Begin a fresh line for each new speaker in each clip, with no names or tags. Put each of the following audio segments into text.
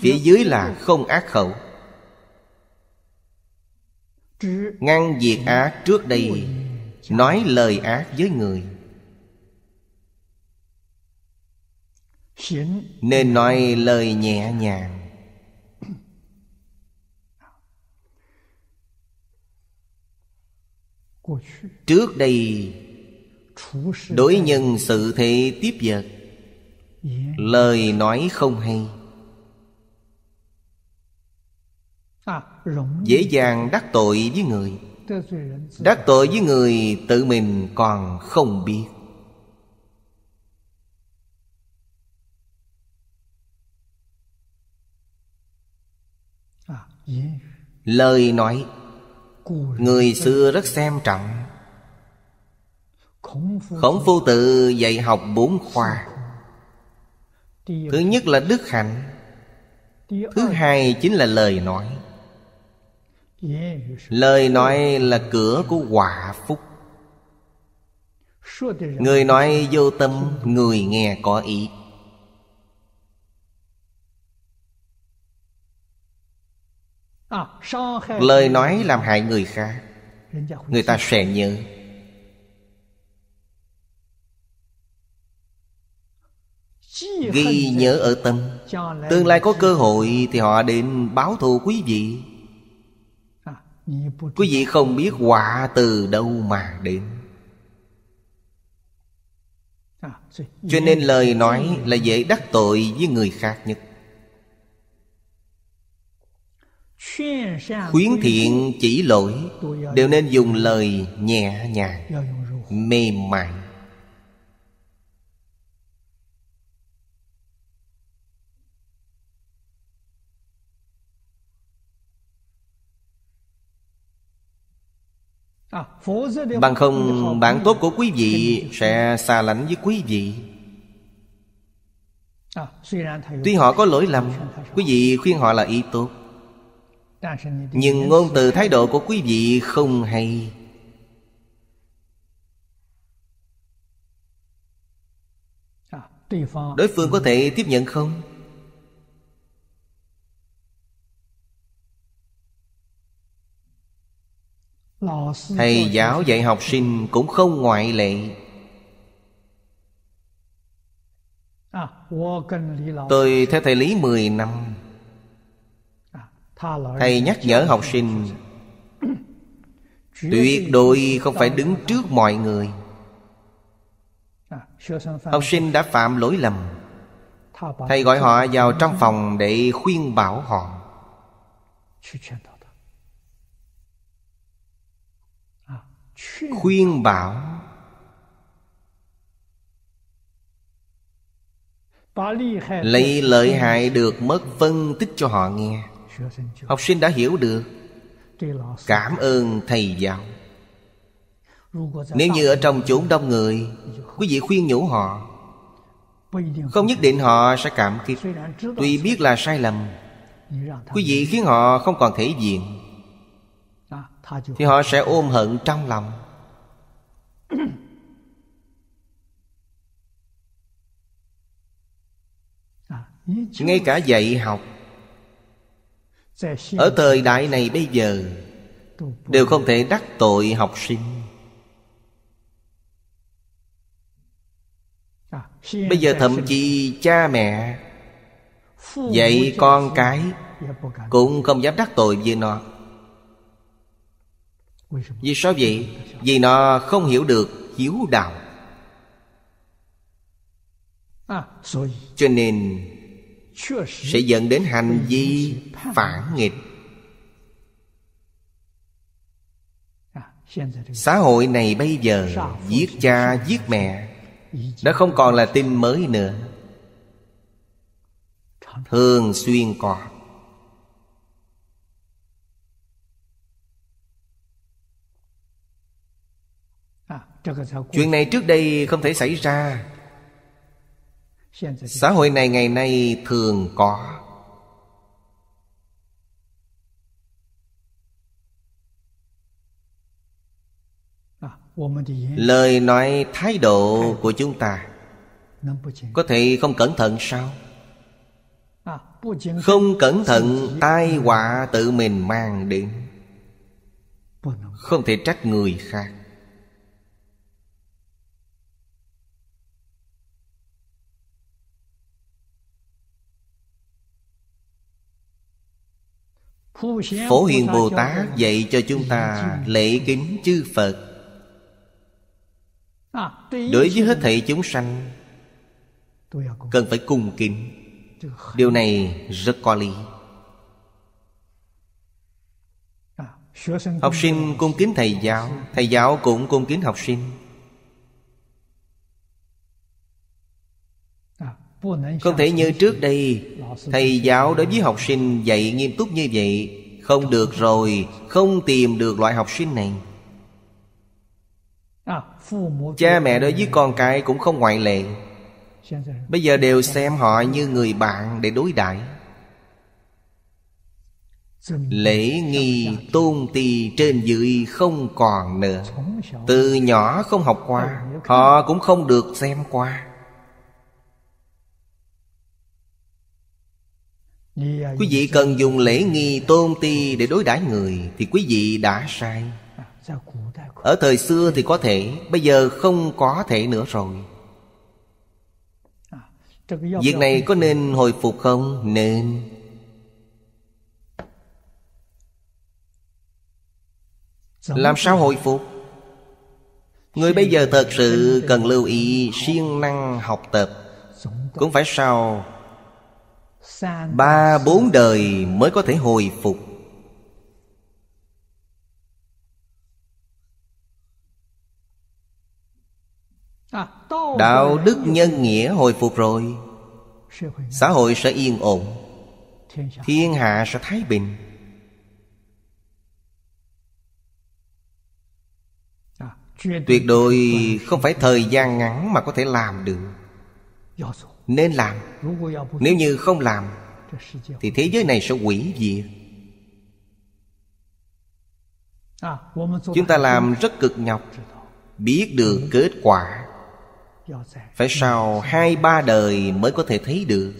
Phía dưới là không ác khẩu Ngăn diệt ác trước đây Nói lời ác với người Nên nói lời nhẹ nhàng Trước đây Đối nhân sự thế tiếp vật Lời nói không hay dễ dàng đắc tội với người đắc tội với người tự mình còn không biết à, lời nói người xưa rất xem trọng khổng phu tự dạy học bốn khoa thứ nhất là đức hạnh thứ hai chính là lời nói lời nói là cửa của quả phúc người nói vô tâm người nghe có ý lời nói làm hại người khác người ta sẽ nhớ ghi nhớ ở tâm tương lai có cơ hội thì họ đến báo thù quý vị Quý vị không biết họa từ đâu mà đến Cho nên lời nói là dễ đắc tội với người khác nhất Khuyến thiện chỉ lỗi Đều nên dùng lời nhẹ nhàng Mềm mại À, Bằng không bạn tốt của quý vị sẽ xa lánh với quý vị à, Tuy họ có lỗi lầm Quý vị khuyên họ là ý tốt Nhưng ngôn từ thái độ của quý vị không hay à, Đối phương có thể tiếp nhận không? thầy giáo dạy học sinh cũng không ngoại lệ à, tôi theo thầy lý mười năm à, thầy nhắc nhở học sinh tuyệt đối không phải đứng trước mọi người à, học sinh đã phạm lỗi lầm thầy gọi họ vào trong phòng để khuyên bảo họ khuyên bảo lấy lợi hại được mất phân tích cho họ nghe học sinh đã hiểu được cảm ơn thầy giáo nếu như ở trong chốn đông người quý vị khuyên nhủ họ không nhất định họ sẽ cảm kích tuy biết là sai lầm quý vị khiến họ không còn thể diện thì họ sẽ ôm hận trong lòng à, ngay cả dạy học ở thời đại này bây giờ đều không thể đắc tội học sinh à, bây giờ thậm chí cha mẹ dạy con cái dạ, cũng không dám đắc tội với nó vì sao vậy? Vì nó không hiểu được hiếu đạo à, Cho nên Sẽ dẫn đến hành vi phản nghịch à, Xã hội này bây giờ Giết cha, giết mẹ Đã không còn là tin mới nữa Thường xuyên còn chuyện này trước đây không thể xảy ra xã hội này ngày nay thường có lời nói thái độ của chúng ta có thể không cẩn thận sao không cẩn thận tai họa tự mình mang đến không thể trách người khác Phổ Hiền Bồ Tát dạy cho chúng ta lễ kính chư Phật à, Đối với hết thảy chúng sanh à, Cần phải cung kính Điều này rất có lý à, Học sinh cung kính thầy giáo Thầy giáo cũng cung kính học sinh Không thể như trước đây thầy giáo đối với học sinh dạy nghiêm túc như vậy không được rồi không tìm được loại học sinh này cha mẹ đối với con cái cũng không ngoại lệ bây giờ đều xem họ như người bạn để đối đãi lễ nghi tôn tì trên dưới không còn nữa từ nhỏ không học qua họ cũng không được xem qua À, quý vị cần dùng lễ nghi tôn ti để đối đãi người thì quý vị đã sai à, ở thời xưa thì có thể bây giờ không có thể nữa rồi à, việc này có nên hồi phục không nên làm sao hồi phục người bây giờ thật sự cần lưu ý siêng năng học tập cũng phải sao ba bốn đời mới có thể hồi phục à, đạo đức nhân nghĩa hồi phục rồi xã hội sẽ yên ổn thiên hạ sẽ thái bình à, tuyệt đối không phải thời gian ngắn mà có thể làm được nên làm nếu như không làm thì thế giới này sẽ quỷ diệt chúng ta làm rất cực nhọc biết được kết quả phải sau hai ba đời mới có thể thấy được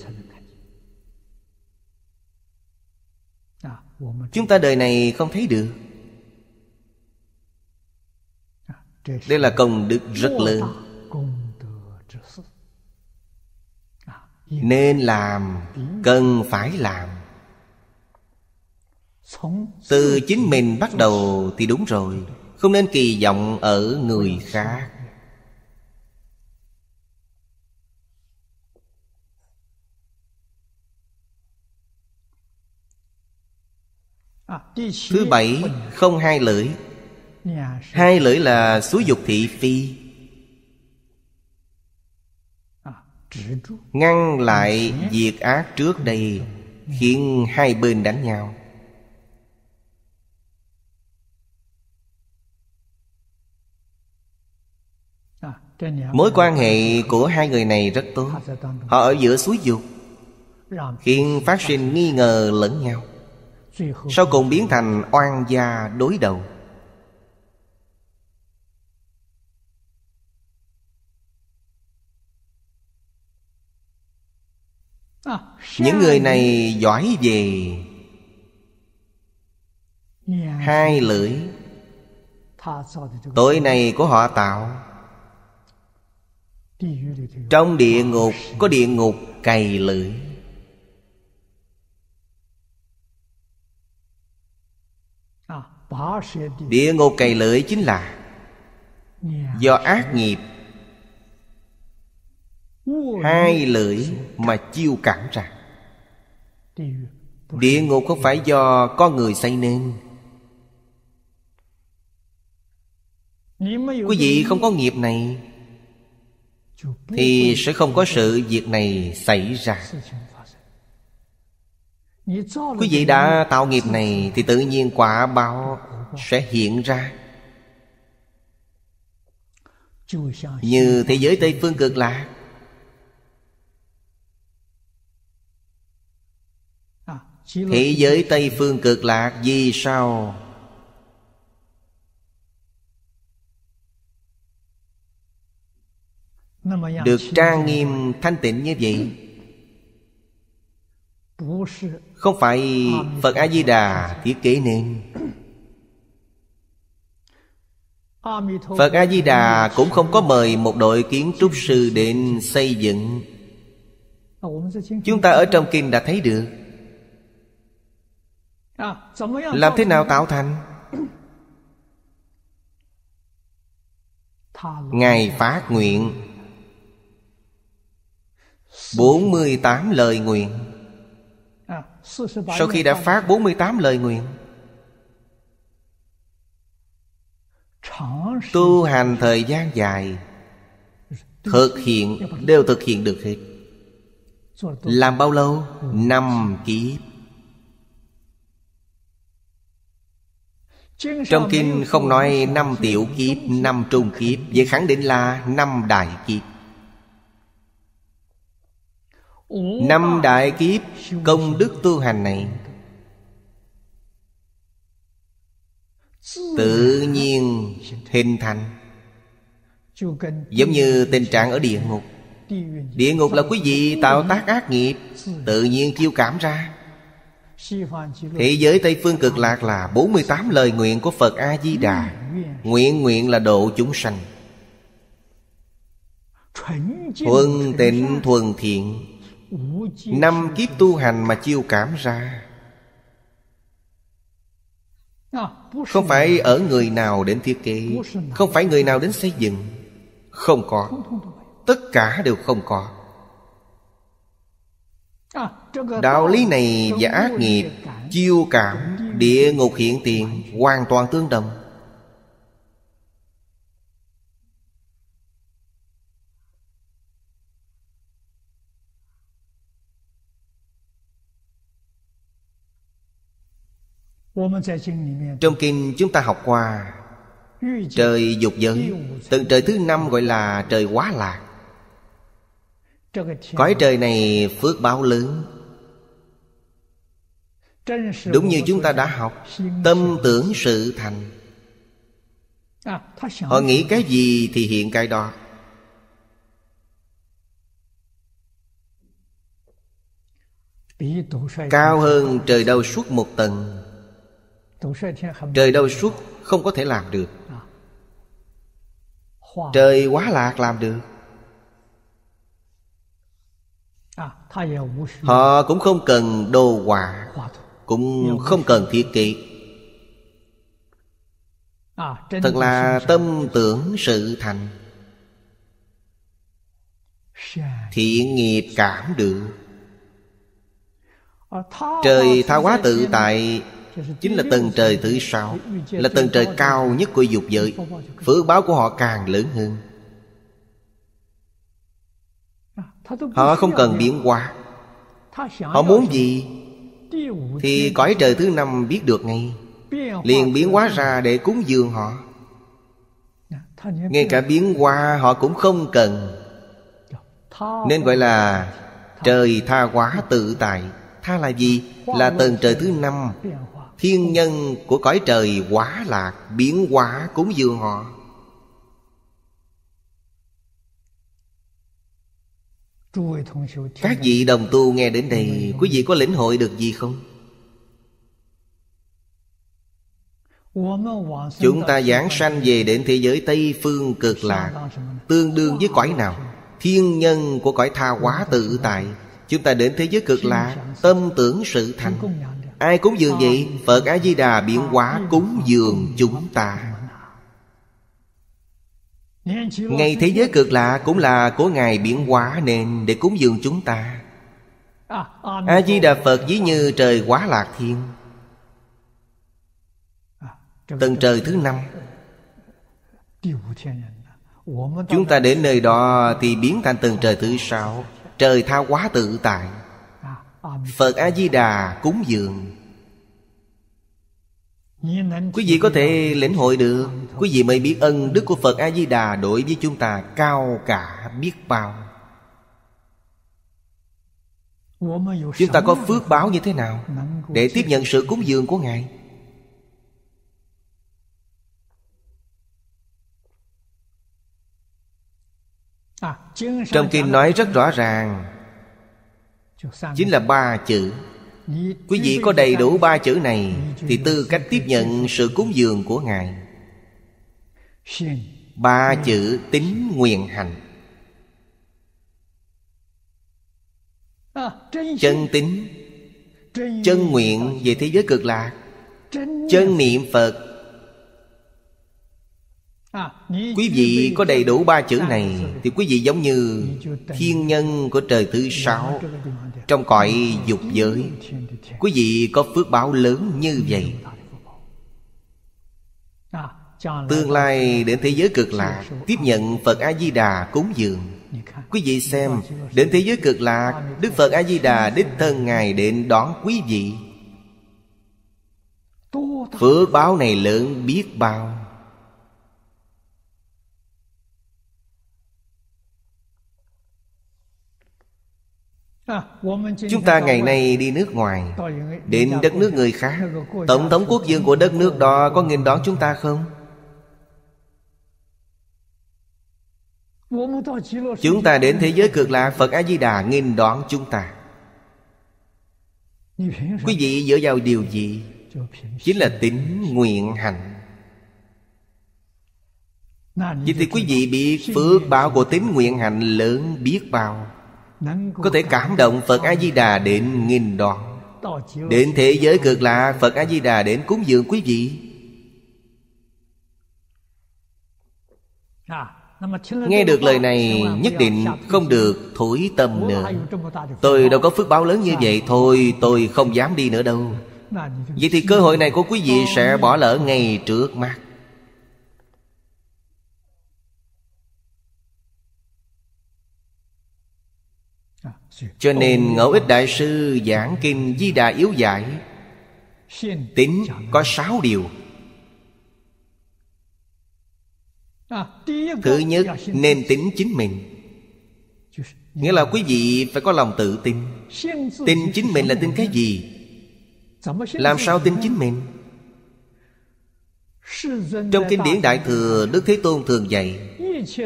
chúng ta đời này không thấy được đây là công đức rất lớn nên làm cần phải làm từ chính mình bắt đầu thì đúng rồi không nên kỳ vọng ở người khác thứ bảy không hai lưỡi hai lưỡi là xúi dục thị phi ngăn lại diệt ác trước đây khiến hai bên đánh nhau mối quan hệ của hai người này rất tốt họ ở giữa suối dục khiến phát sinh nghi ngờ lẫn nhau sau cùng biến thành oan gia đối đầu những người này giỏi về hai lưỡi tối nay của họ tạo trong địa ngục có địa ngục cày lưỡi Địa ngục cày lưỡi chính là Do ác nghiệp Hai lưỡi mà chiêu cảm rằng. Địa ngục không phải do con người xây nên Quý vị không có nghiệp này Thì sẽ không có sự việc này xảy ra Quý vị đã tạo nghiệp này Thì tự nhiên quả báo sẽ hiện ra Như thế giới Tây Phương cực lạc Thế giới Tây Phương cực lạc vì sao Được trang nghiêm thanh tịnh như vậy Không phải Phật A-di-đà thiết kế nên Phật A-di-đà cũng không có mời một đội kiến trúc sư đến xây dựng Chúng ta ở trong kinh đã thấy được À, làm thế nào tạo thành Ngày phát nguyện 48 lời nguyện Sau khi đã phát 48 lời nguyện Tu hành thời gian dài
Thực hiện đều
thực hiện được hết Làm bao lâu? Năm kiếp Trong kinh không nói năm tiểu kiếp, năm trung kiếp Vậy khẳng định là năm đại kiếp Năm đại kiếp công đức tu hành này Tự nhiên hình thành Giống như tình trạng ở địa ngục Địa ngục là quý vị tạo tác ác nghiệp Tự nhiên kiêu cảm ra Thế giới Tây Phương Cực Lạc là 48 lời nguyện của Phật A-di-đà Nguyện nguyện là độ chúng sanh Thuần tịnh thuần thiện Năm kiếp tu hành mà chiêu cảm ra Không phải ở người nào đến thiết kế Không phải người nào đến xây dựng Không có Tất cả đều không có đạo lý này và ác nghiệp chiêu cảm địa ngục hiện tiền hoàn toàn tương đồng Trong kinh chúng ta học qua Trời dục giới Tầng trời thứ năm gọi là trời quá lạc Cõi trời này phước báo lớn đúng như chúng ta đã học tâm tưởng sự thành à, họ nghĩ cái gì thì hiện cái đó cao hơn trời đâu suốt một tầng trời đâu suốt không có thể làm được à. trời quá lạc làm được à, họ cũng không cần đồ họa cũng không cần thiết kỵ à, thật là tâm tưởng sự thành thiện nghiệp cảm được à, trời tha hóa tự tại chính là tầng trời thứ sáu là tầng trời cao nhất của dục giới phước báo của họ càng lớn hơn à, họ không cần biến hóa họ muốn gì thì cõi trời thứ năm biết được ngay liền biến hóa ra để cúng dường họ ngay cả biến hóa họ cũng không cần nên gọi là trời tha hóa tự tại tha là gì là tầng trời thứ năm thiên nhân của cõi trời quá lạc biến hóa cúng dường họ Các vị đồng tu nghe đến đây Quý vị có lĩnh hội được gì không? Chúng ta giảng sanh về đến thế giới Tây Phương cực lạc Tương đương với cõi nào? Thiên nhân của cõi tha quá tự tại Chúng ta đến thế giới cực lạc Tâm tưởng sự thành Ai cúng dường vậy Phật A-di-đà biến hóa cúng dường chúng ta Ngày thế giới cực lạ cũng là của Ngài biến hóa nên để cúng dường chúng ta A-di-đà Phật ví như trời quá lạc thiên Tầng trời thứ năm Chúng ta đến nơi đó thì biến thành tầng trời thứ sáu Trời tha quá tự tại Phật A-di-đà cúng dường Quý vị có thể lĩnh hội được Quý vị mới biết ân đức của Phật A-di-đà Đối với chúng ta cao cả biết bao Chúng ta có phước báo như thế nào Để tiếp nhận sự cúng dường của Ngài Trong kinh nói rất rõ ràng Chính là ba chữ Quý vị có đầy đủ ba chữ này Thì tư cách tiếp nhận sự cúng dường của Ngài Ba chữ tính nguyện hành Chân tính Chân nguyện về thế giới cực lạc Chân niệm Phật À, quý vị có đầy đủ ba chữ dạ, này dạ, dạ. Thì quý vị giống như thiên nhân của trời thứ sáu Trong cõi dục giới Quý vị có phước báo lớn như vậy à, Tương lai đến thế giới cực lạc Tiếp nhận Phật A-di-đà cúng dường Quý vị xem Đến thế giới cực lạc Đức Phật A-di-đà đích thân Ngài đến đón quý vị Phước báo này lớn biết bao Chúng ta ngày nay đi nước ngoài Đến đất nước người khác Tổng thống quốc dương của đất nước đó Có nghênh đón chúng ta không? Chúng ta đến thế giới cực lạc Phật A-di-đà nghênh đón chúng ta Quý vị dựa vào điều gì? Chính là tính nguyện hạnh Vậy thì quý vị bị phước báo của tính nguyện hạnh lớn biết bao có thể cảm động phật a di đà đến nghìn đoạn đến thế giới cực lạ phật a di đà đến cúng dường quý vị à, Nghe được lời này nhất định không được thổi tâm nữa Tôi đâu có phước báo lớn như vậy Thôi tôi không dám đi nữa đâu Vậy thì cơ hội này của quý vị sẽ bỏ lỡ ngay trước mắt cho nên ngẫu ích đại sư giảng kinh di đà yếu giải tính có sáu điều à, thứ nhất nên tính chính mình nghĩa là quý vị phải có lòng tự tin tin chính mình là tin cái gì làm sao tin chính mình trong kinh điển đại thừa đức thế tôn thường dạy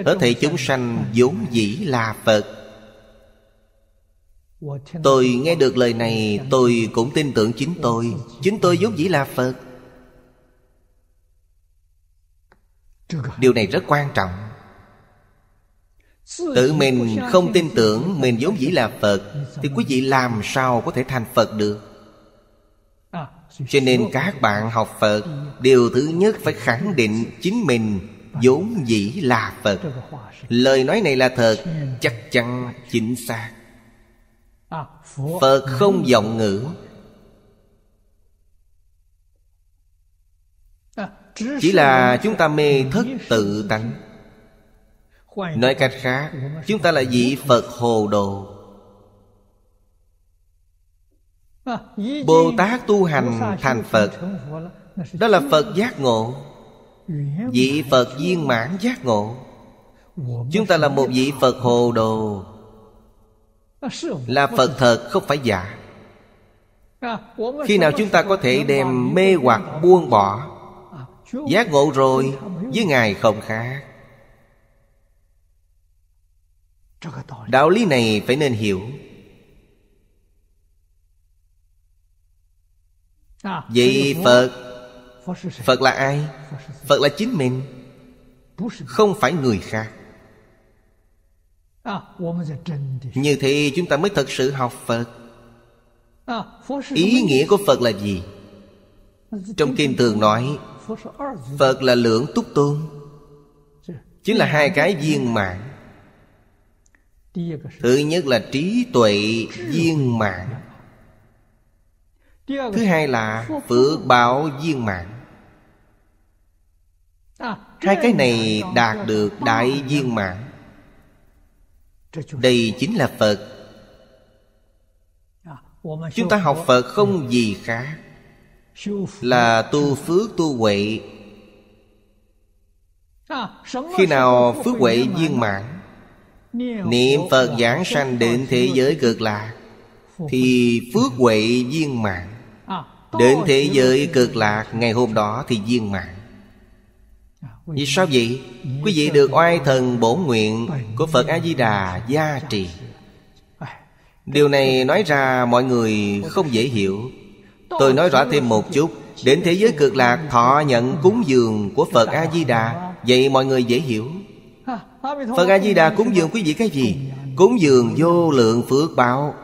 ở thể chúng sanh vốn dĩ là phật Tôi nghe được lời này Tôi cũng tin tưởng chính tôi Chính tôi vốn dĩ là Phật Điều này rất quan trọng Tự mình không tin tưởng Mình vốn dĩ là Phật Thì quý vị làm sao có thể thành Phật được Cho nên các bạn học Phật Điều thứ nhất phải khẳng định Chính mình vốn dĩ là Phật Lời nói này là thật Chắc chắn chính xác phật không vọng ngữ chỉ là chúng ta mê thất tự tánh nói cách khác chúng ta là vị phật hồ đồ bồ tát tu hành thành phật đó là phật giác ngộ vị phật viên mãn giác ngộ chúng ta là một vị phật hồ đồ À, là phật thật không phải giả à, khi nào chúng ta có thể đem mê hoặc buông bỏ à, giác ngộ rồi với ngài không khác đạo lý này phải nên hiểu vậy phật phật là ai phật là chính mình không phải người khác như thế chúng ta mới thật sự học phật ý nghĩa của phật là gì trong kinh thường nói phật là lượng túc tôn chính là hai cái viên mãn thứ nhất là trí tuệ viên mãn thứ hai là phước báo viên mãn à, hai cái này đạt được đại viên mãn đây chính là phật chúng ta học phật không gì khác là tu phước tu huệ khi nào phước huệ viên mãn niệm phật giảng sanh đến thế giới cực lạc thì phước huệ viên mãn đến thế giới cực lạc ngày hôm đó thì viên mãn vì sao vậy? Quý vị được oai thần bổ nguyện Của Phật A-di-đà gia trì Điều này nói ra mọi người không dễ hiểu Tôi nói rõ thêm một chút Đến thế giới cực lạc thọ nhận cúng dường của Phật A-di-đà Vậy mọi người dễ hiểu Phật A-di-đà cúng dường quý vị cái gì? Cúng dường vô lượng phước báo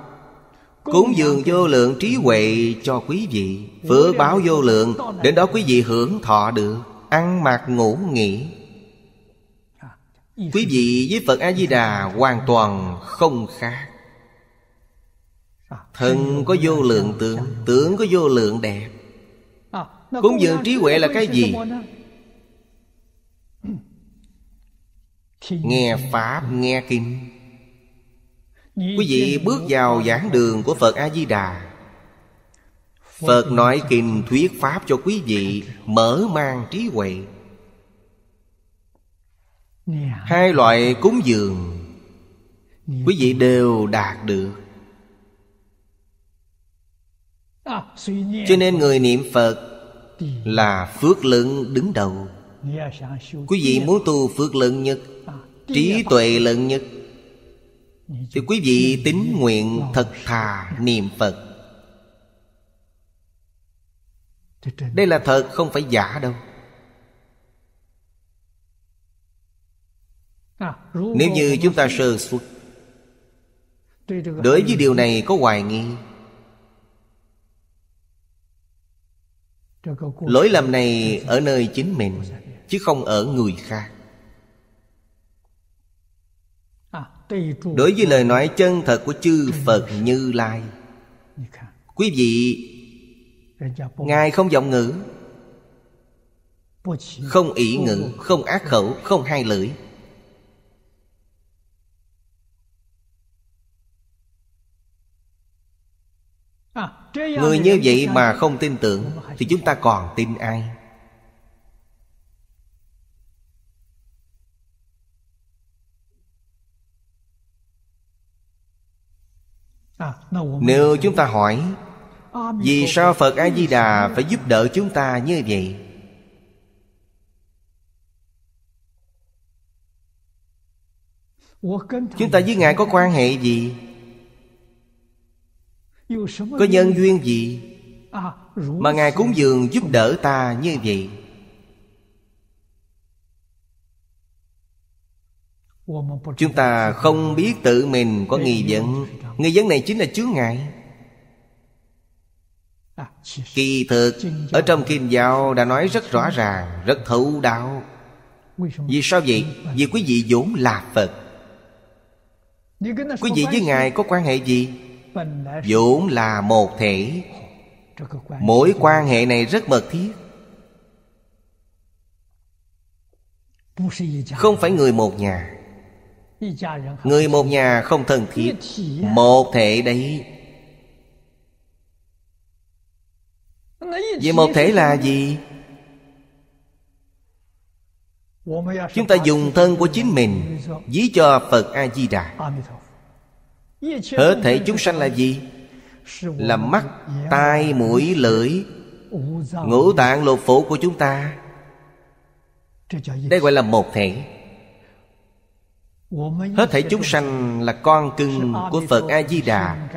Cúng dường vô lượng trí huệ cho quý vị Phước báo vô lượng Đến đó quý vị hưởng thọ được ăn mặc ngủ nghỉ quý vị với phật a di đà hoàn toàn không khác thân có vô lượng tướng tướng có vô lượng đẹp cúng dường trí huệ là cái gì nghe pháp nghe kinh quý vị bước vào giảng đường của phật a di đà Phật nói kinh thuyết pháp cho quý vị Mở mang trí huệ Hai loại cúng dường Quý vị đều đạt được Cho nên người niệm Phật Là phước lượng đứng đầu Quý vị muốn tu phước lượng nhất Trí tuệ lớn nhất Thì quý vị tính nguyện thật thà niệm Phật đây là thật không phải giả đâu à, nếu như chúng ta sơ xuất đối với điều này có hoài nghi lỗi lầm này ở nơi chính mình chứ không ở người khác à, đối với lời nói chân thật của chư phật như lai quý vị ngài không giọng ngữ không ý ngữ không ác khẩu không hai lưỡi à, người như vậy mà không tin tưởng thì chúng ta còn tin ai à, nếu chúng ta hỏi vì sao phật a di đà phải giúp đỡ chúng ta như vậy chúng ta với ngài có quan hệ gì có nhân duyên gì mà ngài cúng dường giúp đỡ ta như vậy chúng ta không biết tự mình có nghi vấn nghi vấn này chính là chướng ngại Kỳ thực Ở trong Kim Giáo đã nói rất rõ ràng Rất thấu đáo. Vì sao vậy? Vì quý vị vốn là Phật Quý vị với Ngài có quan hệ gì? vốn là một thể mỗi quan hệ này rất mật thiết không phải người một nhà người một nhà không thân thiết một thể đấy vì một thể là gì? Chúng ta dùng thân của chính mình Dí cho Phật A-di-đà Hết thể chúng sanh là gì?
Là mắt,
tai, mũi, lưỡi Ngũ tạng lục phủ của chúng ta Đây gọi là một thể Hết thể chúng sanh là con cưng của Phật A-di-đà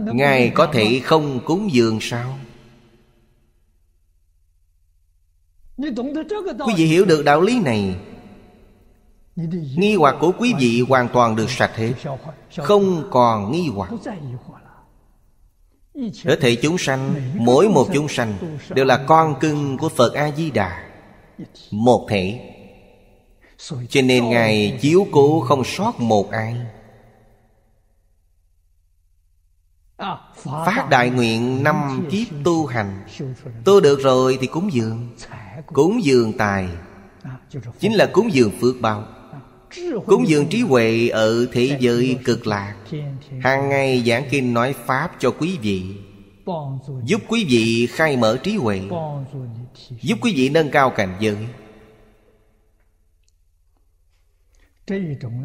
ngài có thể không cúng dường sao quý vị hiểu được đạo lý này nghi hoặc của quý vị hoàn toàn được sạch hết không còn nghi hoặc ở thể chúng sanh mỗi một chúng sanh đều là con cưng của phật a di đà một thể cho nên ngài chiếu cố không sót một ai Phát đại nguyện năm kiếp tu hành Tu được rồi thì cúng dường Cúng dường tài Chính là cúng dường phước bao, Cúng dường trí huệ ở thế giới cực lạc hàng ngày giảng kinh nói Pháp cho quý vị Giúp quý vị khai mở trí huệ Giúp quý vị nâng cao cảnh giới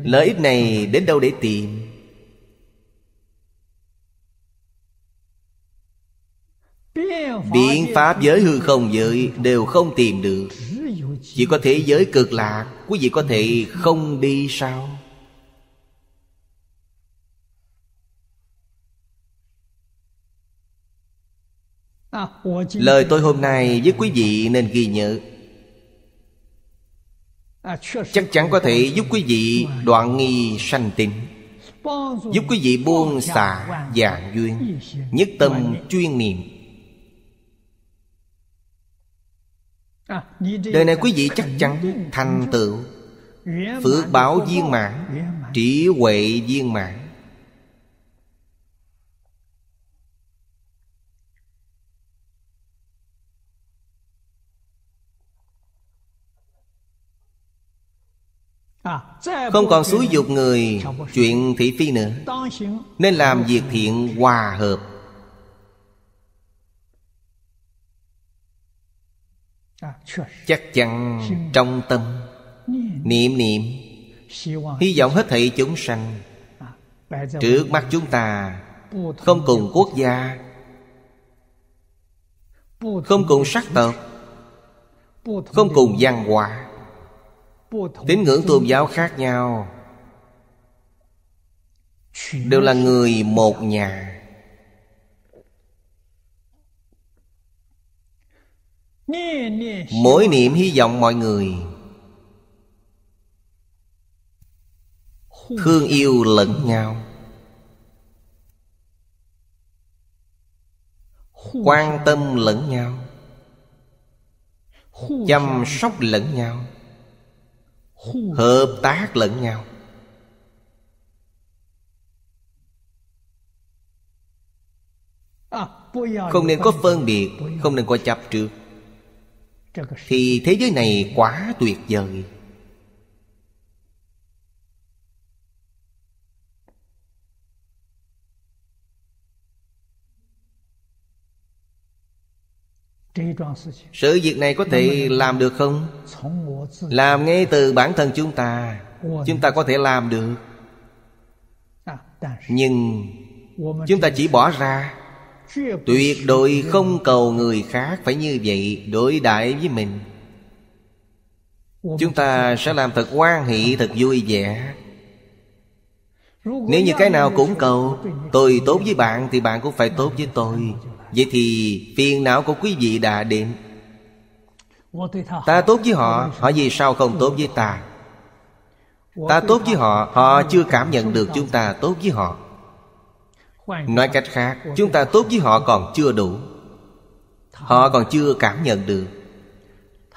Lợi ích này đến đâu để tìm Biện pháp giới hư không giới đều không tìm được Chỉ có thế giới cực lạc Quý vị có thể không đi sao Lời tôi hôm nay với quý vị nên ghi nhớ Chắc chắn có thể giúp quý vị đoạn nghi sanh tín Giúp quý vị buông xả dạng duyên Nhất tâm chuyên niệm À, Đời này quý vị chắc chắn thành tựu Phước báo viên mãn Trí huệ viên mãn à, Không còn xúi dục người Chuyện thị phi nữa Nên làm việc thiện hòa hợp chắc chắn trong tâm niệm niệm hy vọng hết thảy chúng sanh trước mắt chúng ta không cùng quốc gia không cùng sắc tộc không cùng văn hóa tín ngưỡng tôn giáo khác nhau đều là người một nhà mỗi niệm hy vọng mọi người thương yêu lẫn nhau quan tâm lẫn nhau chăm sóc lẫn nhau hợp tác lẫn nhau à, không nên có phân biệt không nên có chấp trước thì thế giới này quá tuyệt vời sự việc này có thể làm được không làm ngay từ bản thân chúng ta chúng ta có thể làm được nhưng chúng ta chỉ bỏ ra tuyệt đối không cầu người khác phải như vậy đối đại với mình chúng ta sẽ làm thật quan hỷ thật vui vẻ nếu như cái nào cũng cầu Tôi tốt với bạn thì bạn cũng phải tốt với tôi Vậy thì phiền não của quý vị đã đến Ta tốt với họ Họ vì sao không tốt với ta Ta tốt với họ Họ chưa cảm nhận được chúng ta tốt với họ nói cách khác chúng ta tốt với họ còn chưa đủ họ còn chưa cảm nhận được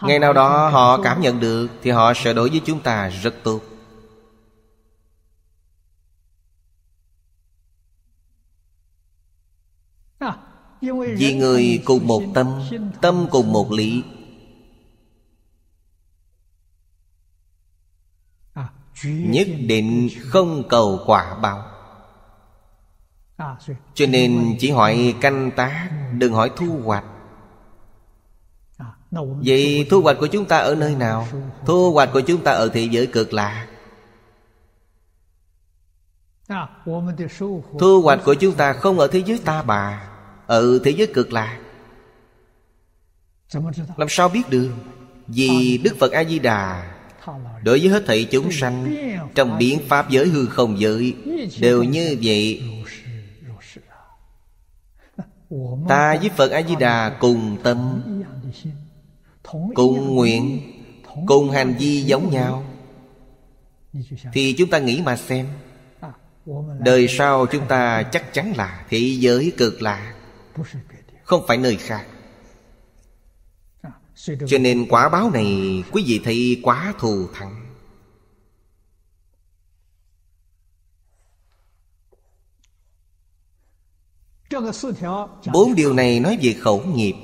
ngày nào đó họ cảm nhận được thì họ sẽ đối với chúng ta rất tốt à, vì người cùng một tâm tâm cùng một lý à, nhất định không cầu quả báo À, cho nên chỉ hỏi canh tác ừ. đừng hỏi thu hoạch à, vậy thu hoạch của chúng ta ở nơi nào thu hoạch của chúng ta ở thế giới cực lạc à, thu hoạch của chúng ta không ở thế giới ta bà ở thế giới cực lạc làm sao biết được vì đức phật a di đà đối với hết thảy chúng sanh trong biến pháp giới hư không giới đều như vậy ừ ta với phật a di đà cùng tâm cùng nguyện cùng hành vi giống nhau thì chúng ta nghĩ mà xem đời sau chúng ta chắc chắn là thế giới cực lạ không phải nơi khác cho nên quả báo này quý vị thấy quá thù thắng Bốn điều này nói về khẩu nghiệp